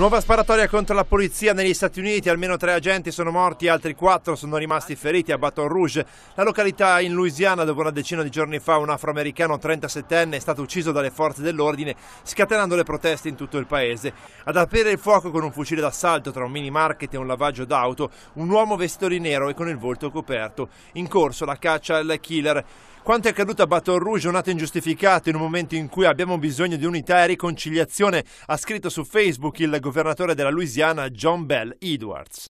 Nuova sparatoria contro la polizia negli Stati Uniti, almeno tre agenti sono morti, altri quattro sono rimasti feriti a Baton Rouge, la località in Louisiana dove una decina di giorni fa un afroamericano 37enne è stato ucciso dalle forze dell'ordine, scatenando le proteste in tutto il paese. Ad aprire il fuoco con un fucile d'assalto tra un mini market e un lavaggio d'auto, un uomo vestito di nero e con il volto coperto. In corso la caccia al killer quanto è accaduto a Baton Rouge, un atto ingiustificato in un momento in cui abbiamo bisogno di unità e riconciliazione, ha scritto su Facebook il governatore della Louisiana John Bell Edwards.